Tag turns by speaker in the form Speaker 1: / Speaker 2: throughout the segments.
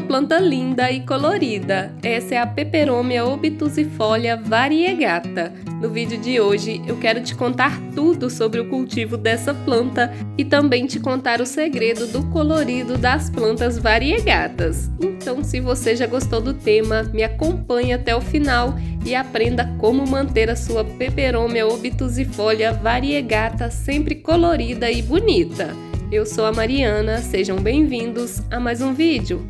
Speaker 1: uma planta linda e colorida. Essa é a Peperomia obtusifolia variegata. No vídeo de hoje eu quero te contar tudo sobre o cultivo dessa planta e também te contar o segredo do colorido das plantas variegatas. Então, se você já gostou do tema, me acompanhe até o final e aprenda como manter a sua Peperomia obtusifolia variegata sempre colorida e bonita. Eu sou a Mariana, sejam bem-vindos a mais um vídeo.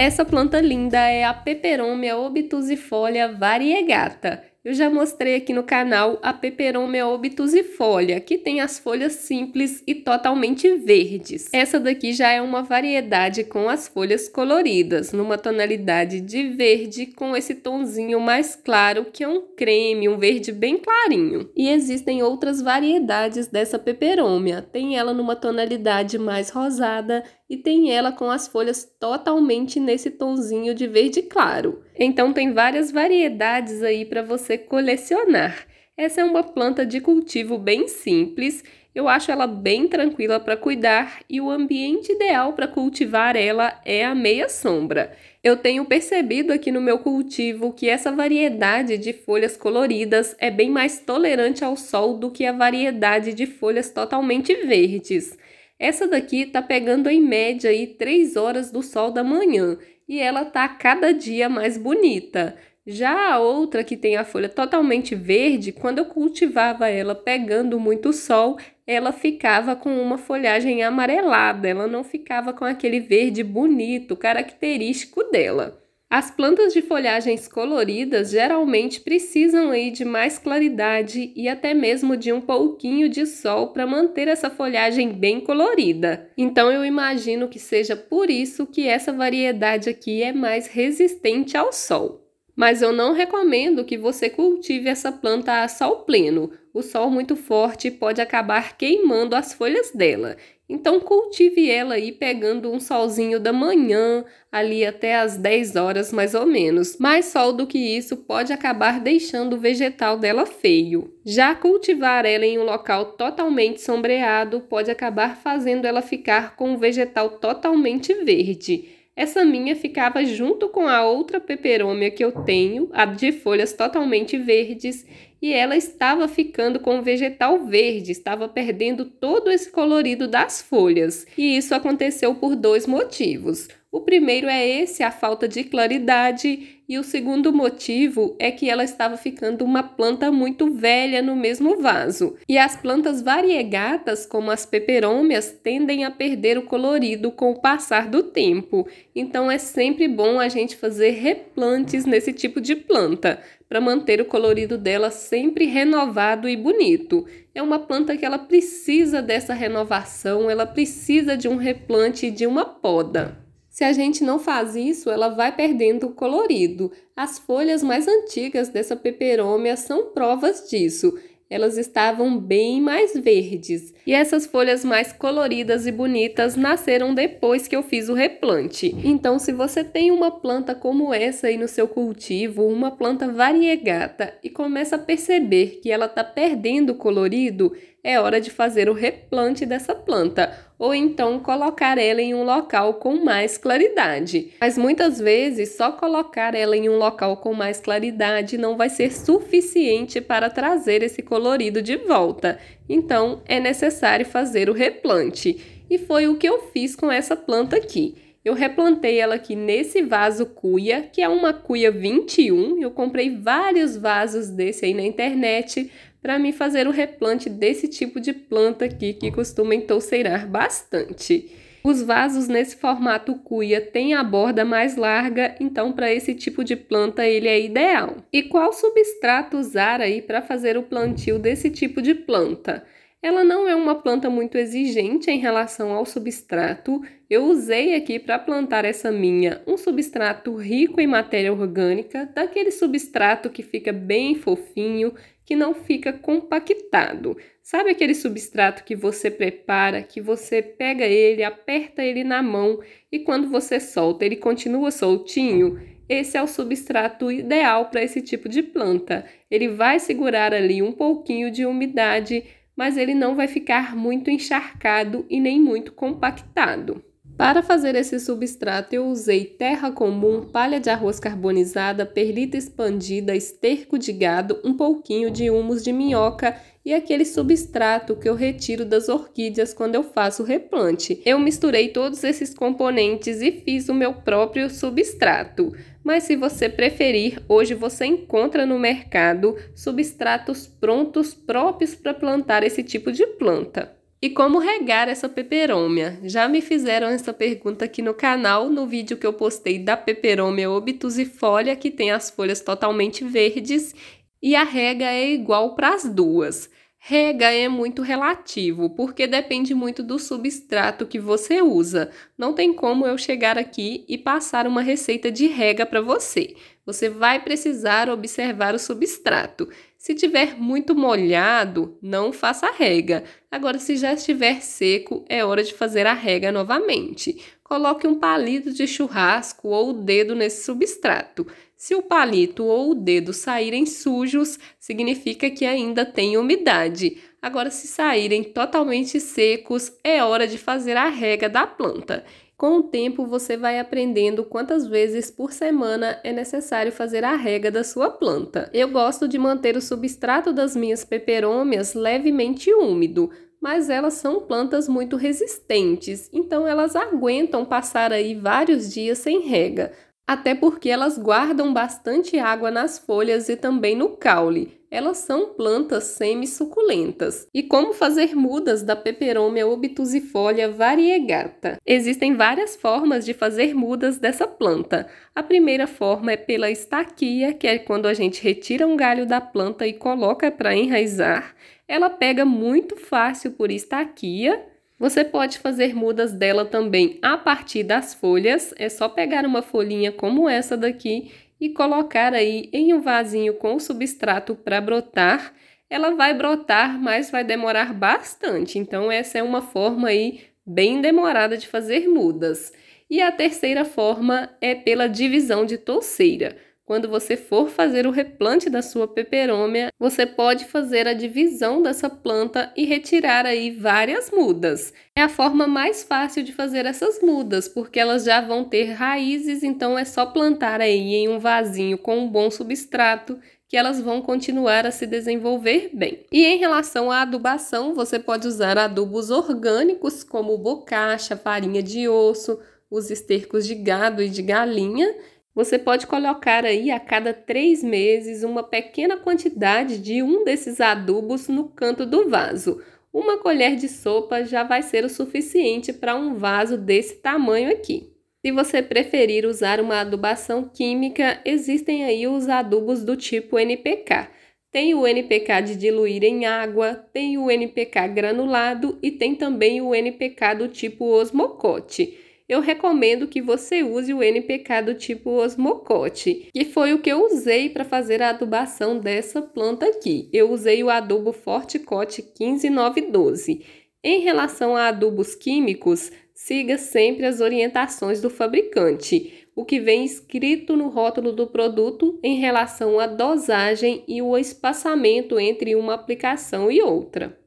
Speaker 1: Essa planta linda é a Peperomia obtusifolia variegata. Eu já mostrei aqui no canal a Peperomia obtusifolia, que tem as folhas simples e totalmente verdes. Essa daqui já é uma variedade com as folhas coloridas, numa tonalidade de verde com esse tonzinho mais claro, que é um creme, um verde bem clarinho. E existem outras variedades dessa Peperomia. Tem ela numa tonalidade mais rosada e tem ela com as folhas totalmente nesse tonzinho de verde claro. Então tem várias variedades aí para você colecionar. Essa é uma planta de cultivo bem simples, eu acho ela bem tranquila para cuidar e o ambiente ideal para cultivar ela é a meia sombra. Eu tenho percebido aqui no meu cultivo que essa variedade de folhas coloridas é bem mais tolerante ao sol do que a variedade de folhas totalmente verdes. Essa daqui tá pegando em média aí 3 horas do sol da manhã e ela tá cada dia mais bonita. Já a outra que tem a folha totalmente verde, quando eu cultivava ela pegando muito sol, ela ficava com uma folhagem amarelada, ela não ficava com aquele verde bonito, característico dela. As plantas de folhagens coloridas geralmente precisam aí de mais claridade e até mesmo de um pouquinho de sol para manter essa folhagem bem colorida. Então eu imagino que seja por isso que essa variedade aqui é mais resistente ao sol. Mas eu não recomendo que você cultive essa planta a sol pleno, o sol muito forte pode acabar queimando as folhas dela. Então cultive ela aí pegando um solzinho da manhã, ali até as 10 horas mais ou menos. Mais sol do que isso pode acabar deixando o vegetal dela feio. Já cultivar ela em um local totalmente sombreado pode acabar fazendo ela ficar com o vegetal totalmente verde. Essa minha ficava junto com a outra peperômia que eu tenho, a de folhas totalmente verdes, e ela estava ficando com o vegetal verde, estava perdendo todo esse colorido das folhas. E isso aconteceu por dois motivos. O primeiro é esse, a falta de claridade, e o segundo motivo é que ela estava ficando uma planta muito velha no mesmo vaso. E as plantas variegatas, como as peperômias, tendem a perder o colorido com o passar do tempo. Então é sempre bom a gente fazer replantes nesse tipo de planta para manter o colorido dela sempre renovado e bonito. É uma planta que ela precisa dessa renovação, ela precisa de um replante e de uma poda. Se a gente não faz isso, ela vai perdendo o colorido. As folhas mais antigas dessa peperômia são provas disso elas estavam bem mais verdes. E essas folhas mais coloridas e bonitas nasceram depois que eu fiz o replante. Então, se você tem uma planta como essa aí no seu cultivo, uma planta variegata, e começa a perceber que ela está perdendo o colorido, é hora de fazer o replante dessa planta ou então colocar ela em um local com mais claridade. Mas muitas vezes só colocar ela em um local com mais claridade não vai ser suficiente para trazer esse colorido de volta. Então é necessário fazer o replante. E foi o que eu fiz com essa planta aqui. Eu replantei ela aqui nesse vaso cuia, que é uma cuia 21. Eu comprei vários vasos desse aí na internet, para mim fazer o replante desse tipo de planta aqui que costuma entolceirar bastante. Os vasos nesse formato cuia têm a borda mais larga, então para esse tipo de planta ele é ideal. E qual substrato usar aí para fazer o plantio desse tipo de planta? Ela não é uma planta muito exigente em relação ao substrato. Eu usei aqui para plantar essa minha um substrato rico em matéria orgânica, daquele substrato que fica bem fofinho, que não fica compactado. Sabe aquele substrato que você prepara, que você pega ele, aperta ele na mão e quando você solta, ele continua soltinho? Esse é o substrato ideal para esse tipo de planta. Ele vai segurar ali um pouquinho de umidade mas ele não vai ficar muito encharcado e nem muito compactado. Para fazer esse substrato, eu usei terra comum, palha de arroz carbonizada, perlita expandida, esterco de gado, um pouquinho de humus de minhoca e aquele substrato que eu retiro das orquídeas quando eu faço o replante. Eu misturei todos esses componentes e fiz o meu próprio substrato. Mas se você preferir, hoje você encontra no mercado substratos prontos próprios para plantar esse tipo de planta. E como regar essa peperômia? Já me fizeram essa pergunta aqui no canal, no vídeo que eu postei da peperômia obtusifolia, que tem as folhas totalmente verdes, e a rega é igual para as duas. Rega é muito relativo, porque depende muito do substrato que você usa. Não tem como eu chegar aqui e passar uma receita de rega para você. Você vai precisar observar o substrato. Se tiver muito molhado, não faça a rega. Agora, se já estiver seco, é hora de fazer a rega novamente. Coloque um palito de churrasco ou o dedo nesse substrato. Se o palito ou o dedo saírem sujos, significa que ainda tem umidade. Agora, se saírem totalmente secos, é hora de fazer a rega da planta. Com o tempo, você vai aprendendo quantas vezes por semana é necessário fazer a rega da sua planta. Eu gosto de manter o substrato das minhas peperômias levemente úmido, mas elas são plantas muito resistentes, então elas aguentam passar aí vários dias sem rega até porque elas guardam bastante água nas folhas e também no caule. Elas são plantas semi-suculentas. E como fazer mudas da Peperomia obtusifolia variegata? Existem várias formas de fazer mudas dessa planta. A primeira forma é pela estaquia, que é quando a gente retira um galho da planta e coloca para enraizar. Ela pega muito fácil por estaquia você pode fazer mudas dela também a partir das folhas. É só pegar uma folhinha como essa daqui e colocar aí em um vasinho com substrato para brotar. Ela vai brotar, mas vai demorar bastante. Então essa é uma forma aí bem demorada de fazer mudas. E a terceira forma é pela divisão de touceira. Quando você for fazer o replante da sua peperômia, você pode fazer a divisão dessa planta e retirar aí várias mudas. É a forma mais fácil de fazer essas mudas, porque elas já vão ter raízes, então é só plantar aí em um vasinho com um bom substrato que elas vão continuar a se desenvolver bem. E em relação à adubação, você pode usar adubos orgânicos como bocacha, farinha de osso, os estercos de gado e de galinha, você pode colocar aí a cada três meses uma pequena quantidade de um desses adubos no canto do vaso. Uma colher de sopa já vai ser o suficiente para um vaso desse tamanho aqui. Se você preferir usar uma adubação química, existem aí os adubos do tipo NPK. Tem o NPK de diluir em água, tem o NPK granulado e tem também o NPK do tipo osmocote eu recomendo que você use o NPK do tipo osmocote, que foi o que eu usei para fazer a adubação dessa planta aqui. Eu usei o adubo Forticote 15912. Em relação a adubos químicos, siga sempre as orientações do fabricante, o que vem escrito no rótulo do produto em relação à dosagem e o espaçamento entre uma aplicação e outra.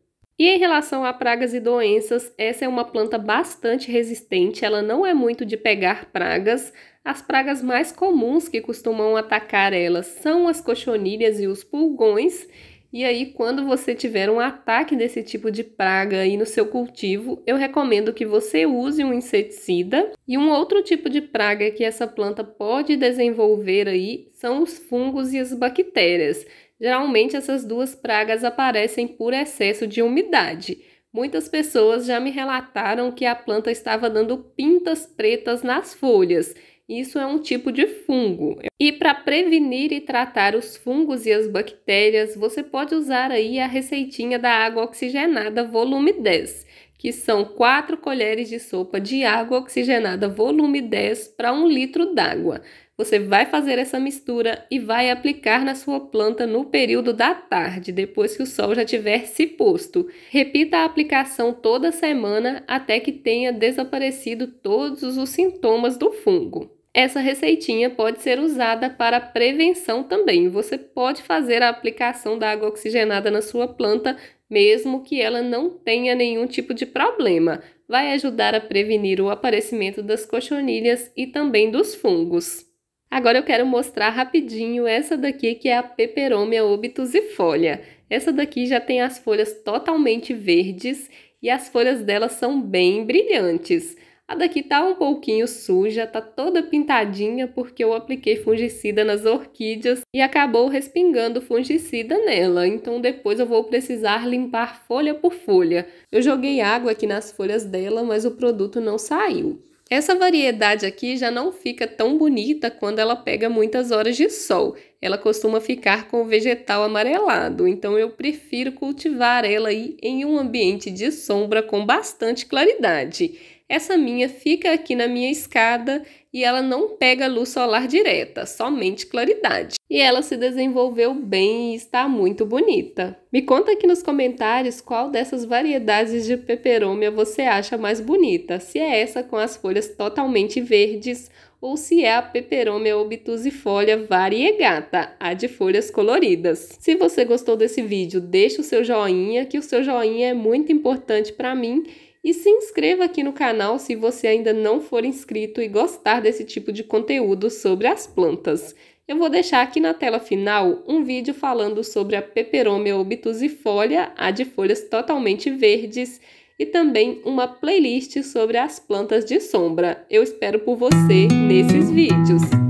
Speaker 1: E em relação a pragas e doenças, essa é uma planta bastante resistente, ela não é muito de pegar pragas. As pragas mais comuns que costumam atacar elas são as cochonilhas e os pulgões. E aí, quando você tiver um ataque desse tipo de praga aí no seu cultivo, eu recomendo que você use um inseticida. E um outro tipo de praga que essa planta pode desenvolver aí são os fungos e as bactérias. Geralmente essas duas pragas aparecem por excesso de umidade. Muitas pessoas já me relataram que a planta estava dando pintas pretas nas folhas. Isso é um tipo de fungo. E para prevenir e tratar os fungos e as bactérias, você pode usar aí a receitinha da água oxigenada volume 10 que são 4 colheres de sopa de água oxigenada volume 10 para 1 litro d'água. Você vai fazer essa mistura e vai aplicar na sua planta no período da tarde, depois que o sol já tiver se posto. Repita a aplicação toda semana até que tenha desaparecido todos os sintomas do fungo. Essa receitinha pode ser usada para prevenção também. Você pode fazer a aplicação da água oxigenada na sua planta mesmo que ela não tenha nenhum tipo de problema. Vai ajudar a prevenir o aparecimento das cochonilhas e também dos fungos. Agora eu quero mostrar rapidinho essa daqui que é a Peperomia obtusifolia. Essa daqui já tem as folhas totalmente verdes e as folhas dela são bem brilhantes. A daqui tá um pouquinho suja, tá toda pintadinha porque eu apliquei fungicida nas orquídeas e acabou respingando fungicida nela, então depois eu vou precisar limpar folha por folha. Eu joguei água aqui nas folhas dela, mas o produto não saiu. Essa variedade aqui já não fica tão bonita quando ela pega muitas horas de sol. Ela costuma ficar com o vegetal amarelado, então eu prefiro cultivar ela aí em um ambiente de sombra com bastante claridade. Essa minha fica aqui na minha escada e ela não pega luz solar direta, somente claridade. E ela se desenvolveu bem e está muito bonita. Me conta aqui nos comentários qual dessas variedades de peperômia você acha mais bonita, se é essa com as folhas totalmente verdes ou se é a peperômia obtusifolia variegata, a de folhas coloridas. Se você gostou desse vídeo, deixa o seu joinha, que o seu joinha é muito importante para mim e se inscreva aqui no canal se você ainda não for inscrito e gostar desse tipo de conteúdo sobre as plantas. Eu vou deixar aqui na tela final um vídeo falando sobre a Peperomia obtusifolia, a de folhas totalmente verdes, e também uma playlist sobre as plantas de sombra. Eu espero por você nesses vídeos.